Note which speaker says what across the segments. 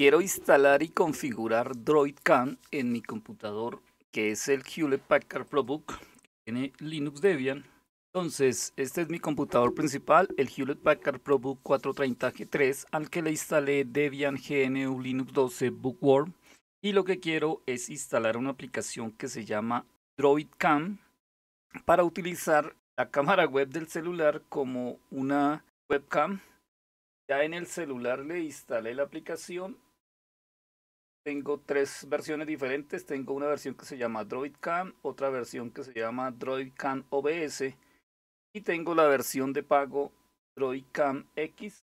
Speaker 1: quiero instalar y configurar DroidCAM en mi computador, que es el Hewlett Packard ProBook, que tiene Linux Debian. Entonces, este es mi computador principal, el Hewlett Packard ProBook 430G3, al que le instalé Debian GNU Linux 12 Bookworm. Y lo que quiero es instalar una aplicación que se llama DroidCam para utilizar la cámara web del celular como una webcam. Ya en el celular le instalé la aplicación tengo tres versiones diferentes. Tengo una versión que se llama DroidCam, otra versión que se llama DroidCam OBS y tengo la versión de pago DroidCam X.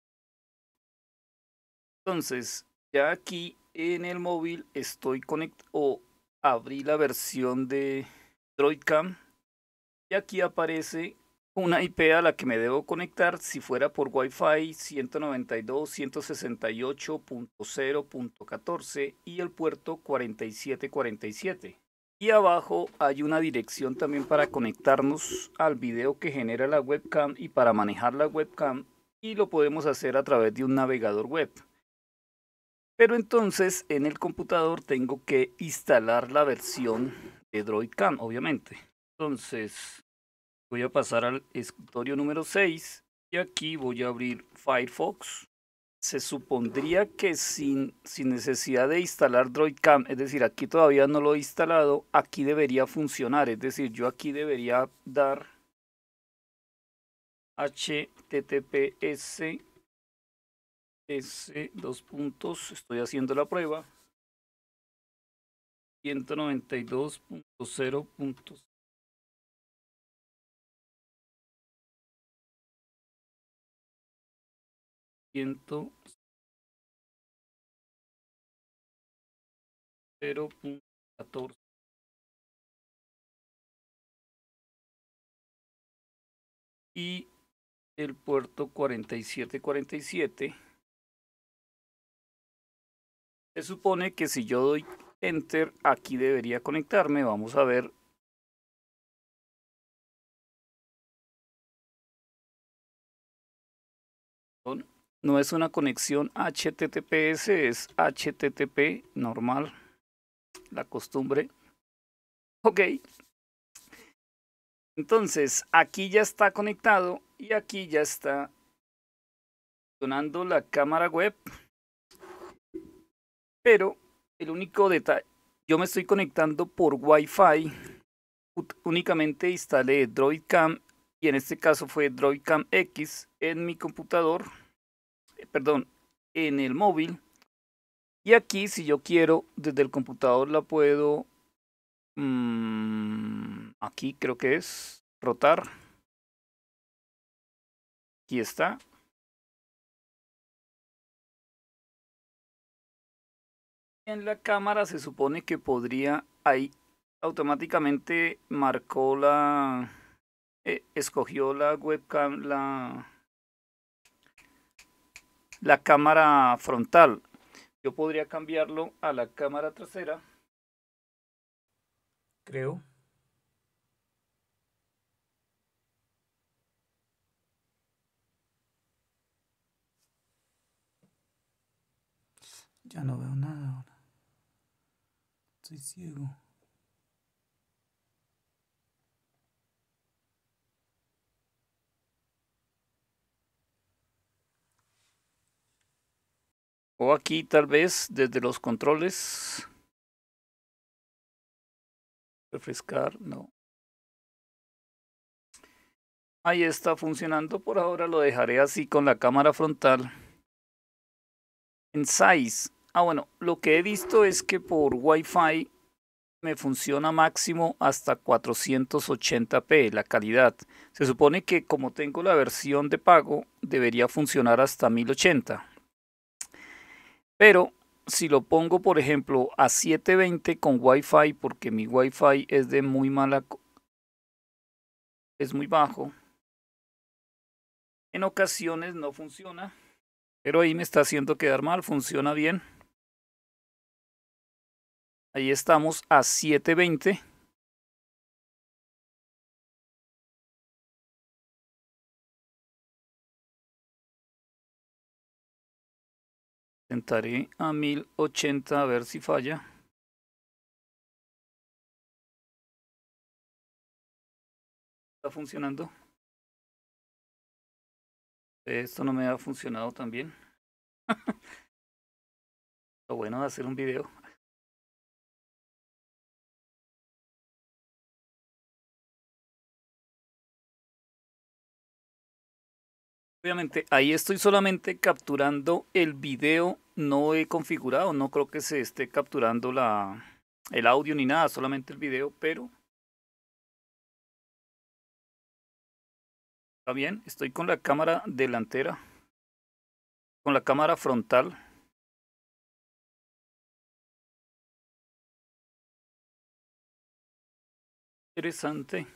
Speaker 1: Entonces, ya aquí en el móvil estoy conectado o abrí la versión de DroidCam y aquí aparece una IP a la que me debo conectar si fuera por Wi-Fi 192.168.0.14 y el puerto 4747. Y abajo hay una dirección también para conectarnos al video que genera la webcam y para manejar la webcam y lo podemos hacer a través de un navegador web. Pero entonces en el computador tengo que instalar la versión de DroidCam, obviamente. Entonces Voy a pasar al escritorio número 6 y aquí voy a abrir Firefox. Se supondría que sin, sin necesidad de instalar DroidCam, es decir, aquí todavía no lo he instalado, aquí debería funcionar, es decir, yo aquí debería dar https s dos puntos,
Speaker 2: estoy haciendo la prueba, 192.0. ciento catorce y el puerto siete se supone que si yo doy enter aquí debería conectarme vamos a ver no es una conexión HTTPS, es
Speaker 1: HTTP normal. La costumbre. Ok. Entonces, aquí ya está conectado y aquí ya está funcionando la cámara web. Pero el único detalle, yo me estoy conectando por Wi-Fi. Únicamente instalé DroidCam y en este caso fue DroidCam X en mi computador perdón, en el móvil. Y aquí, si yo quiero, desde el computador la puedo,
Speaker 2: mm, aquí creo que es, rotar. Aquí está. En la cámara se supone que podría, ahí
Speaker 1: automáticamente marcó la, eh, escogió la webcam, la la cámara frontal. Yo podría cambiarlo a la cámara trasera. Creo. Ya no veo nada ahora. Estoy ciego. O aquí tal
Speaker 2: vez desde los controles. Refrescar, no. Ahí está funcionando por
Speaker 1: ahora, lo dejaré así con la cámara frontal. En size. Ah, bueno, lo que he visto es que por Wi-Fi me funciona máximo hasta 480p la calidad. Se supone que como tengo la versión de pago, debería funcionar hasta 1080. Pero si lo pongo, por ejemplo, a 720 con Wi-Fi, porque mi Wi-Fi es de muy mala... Es muy bajo. En ocasiones no funciona. Pero ahí me está haciendo quedar mal. Funciona bien.
Speaker 2: Ahí estamos a 720. Intentaré a 1080 a ver si falla. Está funcionando. Esto no me ha funcionado tan bien. Lo bueno de hacer un video. Obviamente, ahí estoy solamente capturando el video, no he
Speaker 1: configurado, no creo que se esté capturando la, el audio ni nada, solamente el video, pero...
Speaker 2: Está bien, estoy con la cámara delantera, con la cámara frontal. Interesante.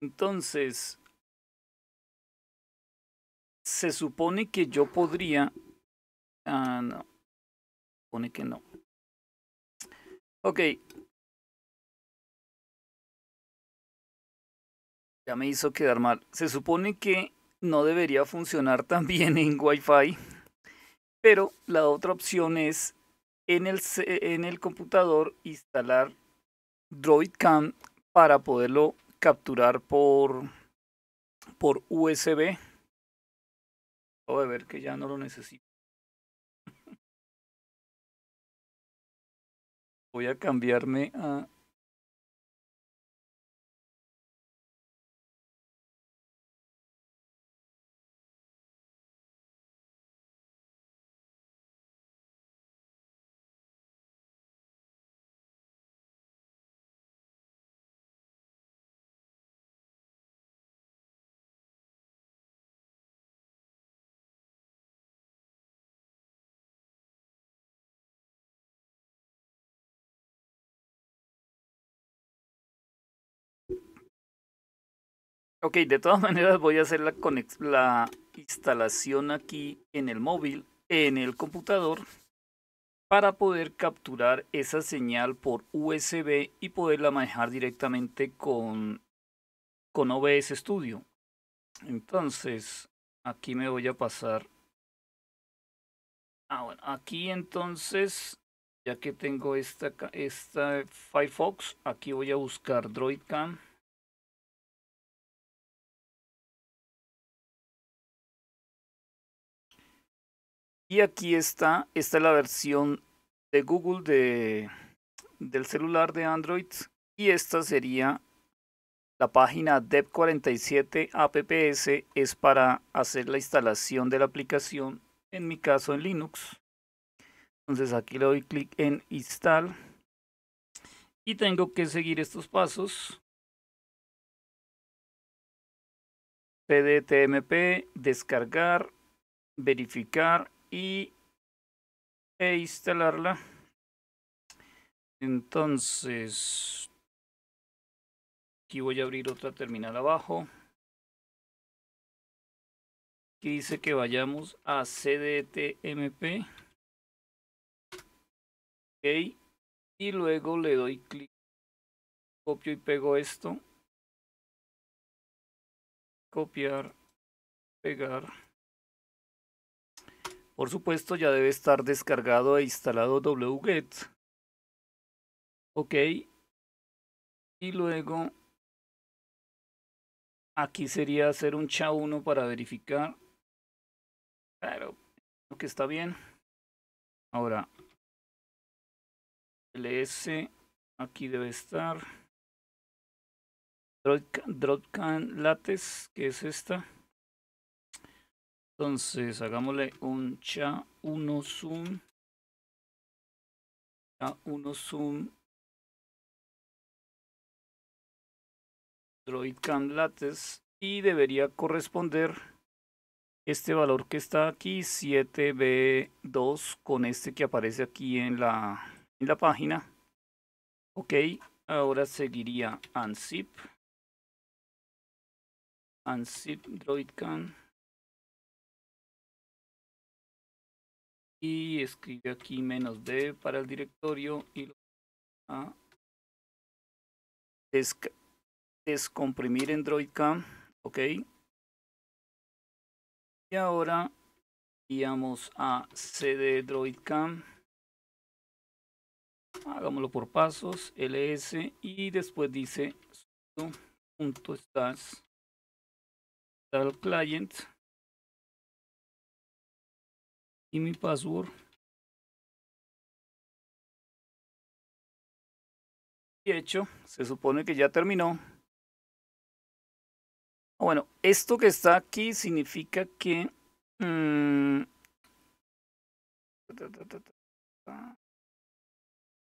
Speaker 2: Entonces, se supone que yo podría... Ah, no. no. Supone que no. Ok. Ya me hizo quedar
Speaker 1: mal. Se supone que no debería funcionar también en Wi-Fi. Pero la otra opción es en el, en el computador instalar DroidCam para poderlo capturar por,
Speaker 2: por USB de ver que ya no lo necesito. Voy a cambiarme a Ok,
Speaker 1: de todas maneras voy a hacer la, la instalación aquí en el móvil, en el computador, para poder capturar esa señal por USB y poderla manejar directamente con, con OBS Studio. Entonces, aquí me voy a pasar. Ah, bueno, aquí entonces, ya que tengo esta, esta
Speaker 2: Firefox, aquí voy a buscar DroidCam. Y aquí está, esta es la versión de Google de, del
Speaker 1: celular de Android. Y esta sería la página dev47 apps, es para hacer la instalación de la aplicación, en mi caso
Speaker 2: en Linux. Entonces aquí le doy clic en install. Y tengo que seguir estos pasos.
Speaker 1: PDTMP, descargar, verificar y,
Speaker 2: e instalarla.
Speaker 1: Entonces, aquí voy a abrir otra terminal abajo.
Speaker 2: Aquí dice que vayamos a cdtmp. Ok. Y luego le doy clic. Copio y pego esto. Copiar. Pegar. Por supuesto ya debe estar descargado e instalado wget. Ok. Y luego aquí sería hacer un cha1 para verificar. Claro, creo que está bien. Ahora, ls aquí debe estar. Dropcan lates, que es esta.
Speaker 1: Entonces, hagámosle un cha1
Speaker 2: zoom. Cha1 zoom. Droid
Speaker 1: Y debería corresponder este valor que está aquí, 7b2, con este que aparece aquí en la, en la página.
Speaker 2: Ok, ahora seguiría unzip. Unzip droidcam. y escribe aquí menos D para el directorio y lo a descomprimir Android Cam, ok. Y ahora guiamos a CD Android Cam. Hagámoslo por pasos, ls y después dice punto estás client y mi password. Y hecho, se supone que ya terminó. Ah,
Speaker 1: bueno, esto que está aquí significa que... Mm,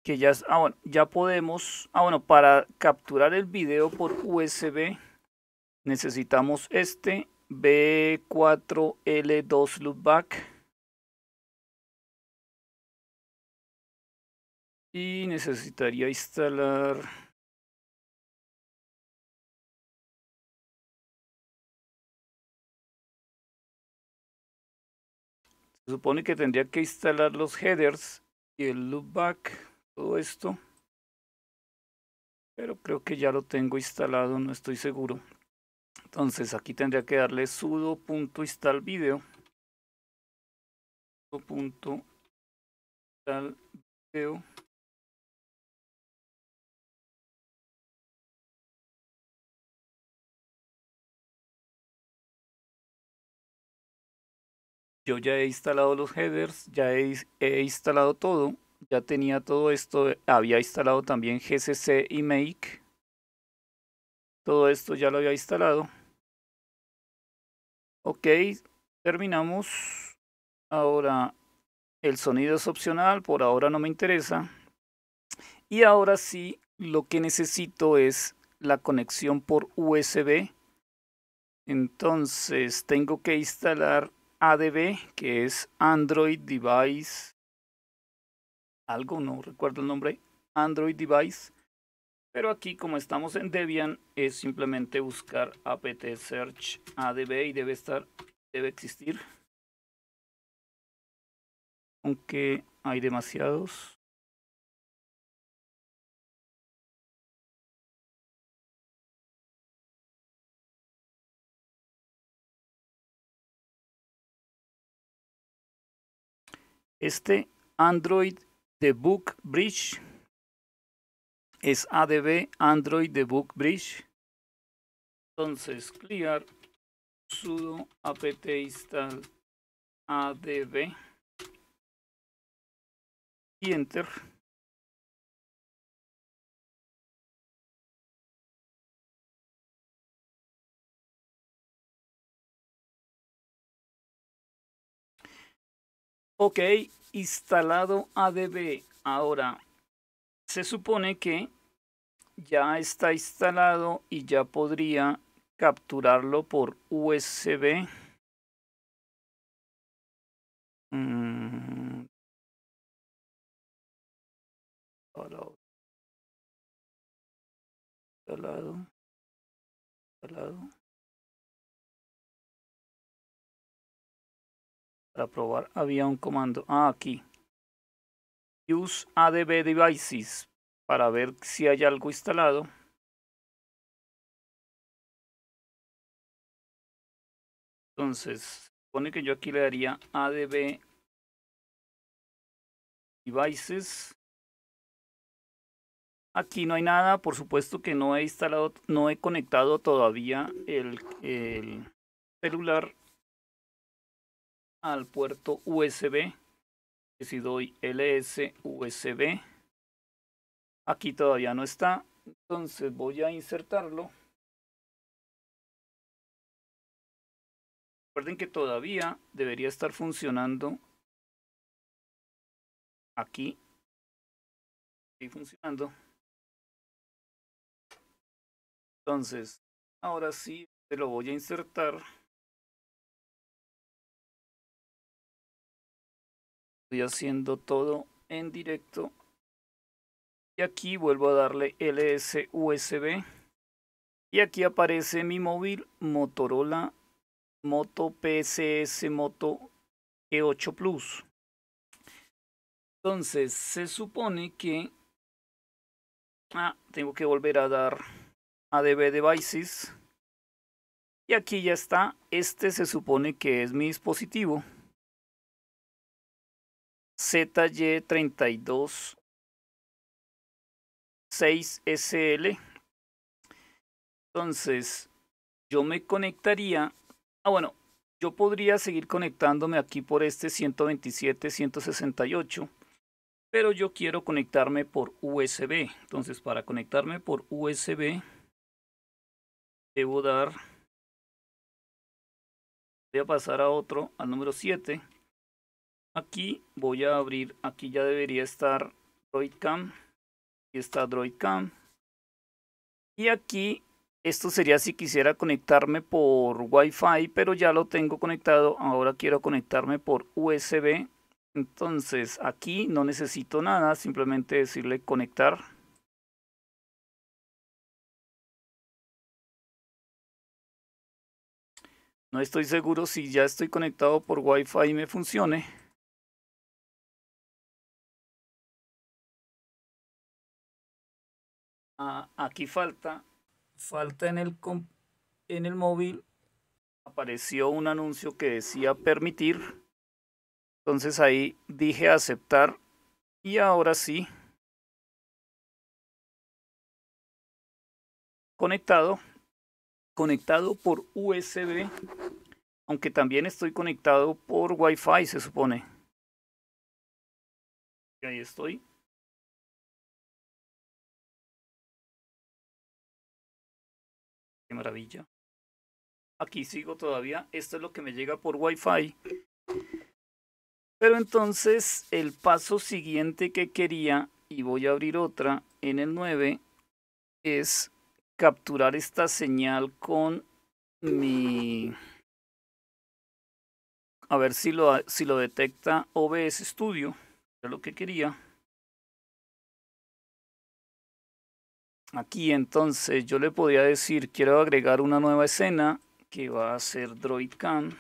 Speaker 1: que ya, ah, ya podemos... Ah, bueno, para capturar el video por USB necesitamos
Speaker 2: este B4L2 Loopback. Y necesitaría instalar... Se supone que tendría que instalar los headers y el loopback, todo esto.
Speaker 1: Pero creo que ya lo tengo instalado, no estoy seguro. Entonces
Speaker 2: aquí tendría que darle sudo.installvideo. Sudo.installvideo. yo ya he instalado los headers,
Speaker 1: ya he, instalado todo, ya tenía todo esto, había instalado también GCC y Make. Todo esto ya lo había instalado. Ok, terminamos. Ahora el sonido es opcional, por ahora no me interesa. Y ahora sí, lo que necesito es la conexión por USB. Entonces tengo que instalar ADB, que es Android Device, algo, no recuerdo el nombre, Android Device. Pero aquí, como estamos en Debian, es simplemente buscar apt search
Speaker 2: ADB y debe estar, debe existir. Aunque hay demasiados. Este Android Debug Bridge
Speaker 1: es ADB Android Debug Bridge. Entonces, clear
Speaker 2: sudo apt install adb y enter. Ok, instalado ADB. Ahora, se supone que
Speaker 1: ya está instalado y ya podría capturarlo
Speaker 2: por USB. Para probar había un comando. Ah, aquí. Use ADB devices para ver si hay algo instalado. Entonces, supone que yo aquí le daría ADB devices.
Speaker 1: Aquí no hay nada, por supuesto que no he instalado, no he conectado todavía el, el celular al puerto USB. que Si doy ls USB, aquí todavía no está. Entonces voy a insertarlo.
Speaker 2: Recuerden que todavía debería estar funcionando aquí. y funcionando. Entonces, ahora sí se lo voy a insertar. Estoy haciendo todo en directo. Y aquí vuelvo a
Speaker 1: darle LS USB. Y aquí aparece mi móvil Motorola Moto pcs Moto E8 Plus. Entonces, se supone que... Ah, tengo que volver a dar ADB Devices. Y aquí ya está. Este se supone que es mi dispositivo. ZY32 6SL. Entonces, yo me conectaría. Ah, bueno, yo podría seguir conectándome aquí por este 127, 168. Pero yo quiero conectarme por USB. Entonces, para
Speaker 2: conectarme por USB, debo dar... Voy a pasar a otro, al número 7. Aquí
Speaker 1: voy a abrir, aquí ya debería estar DroidCam. Aquí está DroidCam. Y aquí, esto sería si quisiera conectarme por Wi-Fi, pero ya lo tengo conectado. Ahora quiero conectarme por USB.
Speaker 2: Entonces aquí no necesito nada, simplemente decirle conectar. No estoy seguro si ya estoy conectado por Wi-Fi y me funcione. aquí falta, falta en el, en el móvil,
Speaker 1: apareció un anuncio que decía permitir. Entonces ahí
Speaker 2: dije aceptar y ahora sí. Conectado, conectado por USB, aunque también estoy conectado por wifi se supone. Y ahí estoy. maravilla. Aquí sigo todavía. Esto es lo que me llega por Wi-Fi. Pero
Speaker 1: entonces el paso siguiente que quería, y voy a abrir otra en el 9, es capturar esta señal con mi...
Speaker 2: A ver si lo, si lo detecta OBS Studio. Es lo que quería.
Speaker 1: Aquí entonces yo le podía decir, quiero agregar una nueva escena que va a ser DroidCam.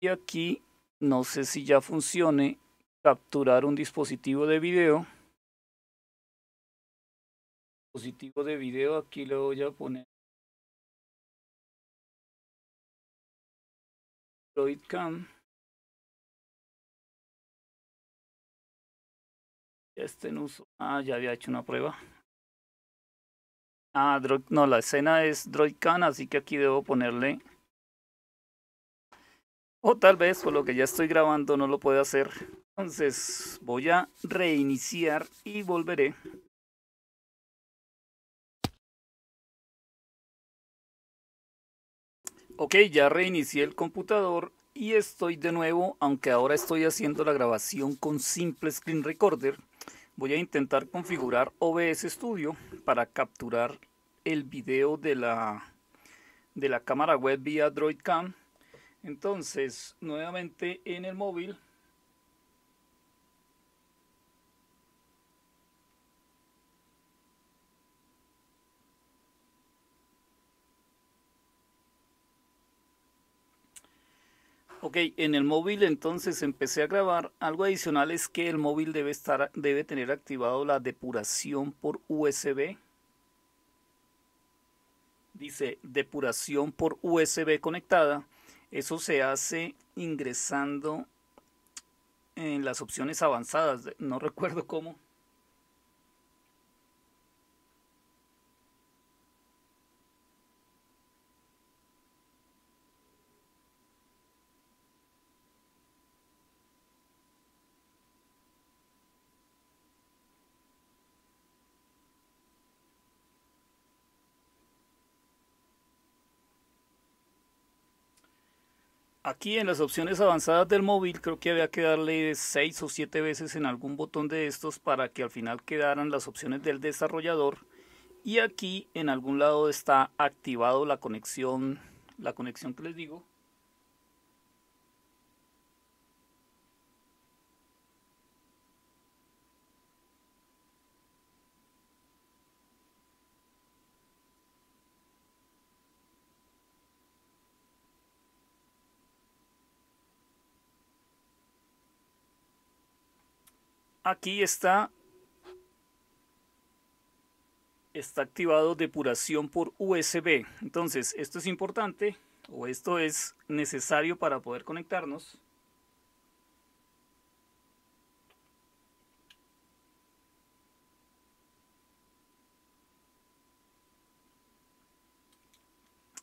Speaker 1: Y aquí, no sé si ya funcione, capturar un dispositivo de video.
Speaker 2: Dispositivo de video, aquí le voy a poner DroidCam. Este en uso. Ah, ya había hecho una prueba. Ah, Droid, no, la
Speaker 1: escena es Droidcan, así que aquí debo ponerle. O tal vez, por lo que ya estoy grabando, no lo puedo hacer. Entonces voy a reiniciar
Speaker 2: y volveré. Ok, ya reinicié el computador y
Speaker 1: estoy de nuevo, aunque ahora estoy haciendo la grabación con simple screen recorder voy a intentar configurar OBS Studio para capturar el video de la, de la cámara web vía DroidCam. Entonces, nuevamente en el móvil Ok, en el móvil entonces empecé a grabar. Algo adicional es que el móvil debe, estar, debe tener activado la depuración por USB. Dice depuración por USB conectada. Eso se hace ingresando en las opciones avanzadas. No recuerdo cómo. Aquí en las opciones avanzadas del móvil creo que había que darle 6 o 7 veces en algún botón de estos para que al final quedaran las opciones del desarrollador y aquí en algún lado está activado la conexión, la conexión que les digo, Aquí está, está activado depuración por USB. Entonces, esto es importante o esto es necesario para poder conectarnos.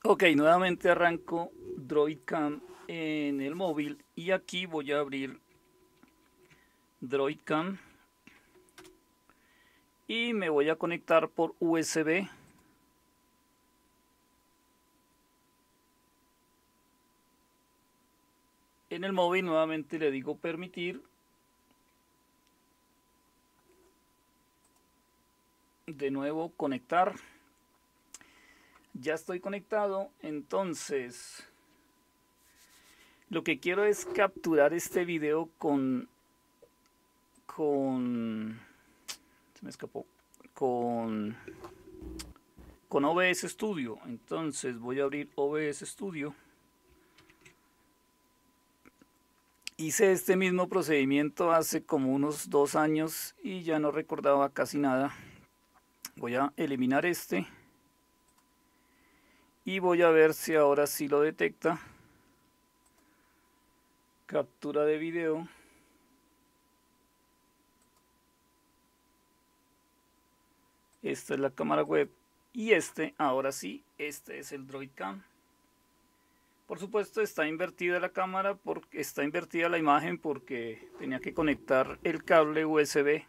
Speaker 1: Ok, nuevamente arranco DroidCam en el móvil y aquí voy a abrir DroidCam y me voy a conectar por USB en el móvil nuevamente le digo permitir de nuevo conectar ya estoy conectado entonces lo que quiero es capturar este video con con... Se me escapó. Con... Con OBS Studio. Entonces voy a abrir OBS Studio. Hice este mismo procedimiento hace como unos dos años y ya no recordaba casi nada. Voy a eliminar este. Y voy a ver si ahora sí lo detecta. Captura de video. Esta es la cámara web. Y este, ahora sí, este es el DroidCam. Por supuesto está invertida la cámara, porque está invertida la imagen porque tenía que conectar el cable USB.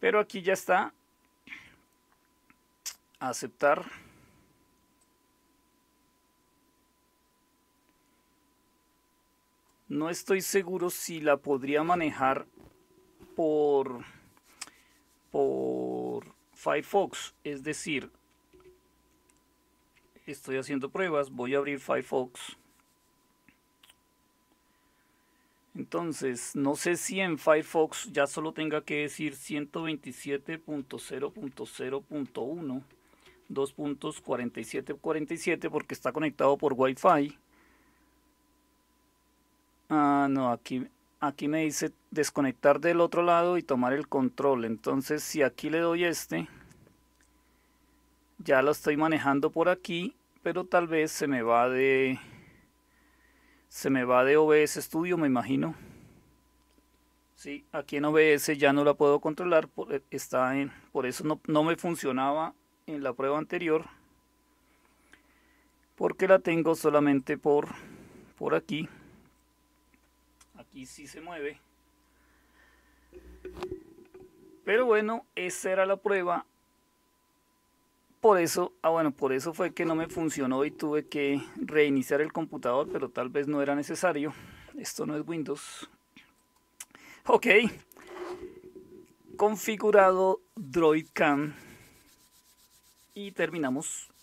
Speaker 1: Pero aquí ya está. Aceptar. No estoy seguro si la podría manejar por... por Firefox, es decir, estoy haciendo pruebas, voy a abrir Firefox. Entonces, no sé si en Firefox ya solo tenga que decir 127.0.0.1, 2.4747 porque está conectado por Wi-Fi. Ah, no, aquí aquí me dice desconectar del otro lado y tomar el control. Entonces si aquí le doy este, ya lo estoy manejando por aquí, pero tal vez se me va de... Se me va de OBS Studio, me imagino. si, aquí en OBS ya no la puedo controlar, por, eh, está en, por eso no, no me funcionaba en la prueba anterior. Porque la tengo solamente por, por aquí. Y si se mueve. Pero bueno, esa era la prueba. Por eso, ah bueno, por eso fue que no me funcionó y tuve que reiniciar el computador, pero tal vez no era necesario. Esto no es Windows. Ok.
Speaker 2: Configurado DroidCam. Y terminamos.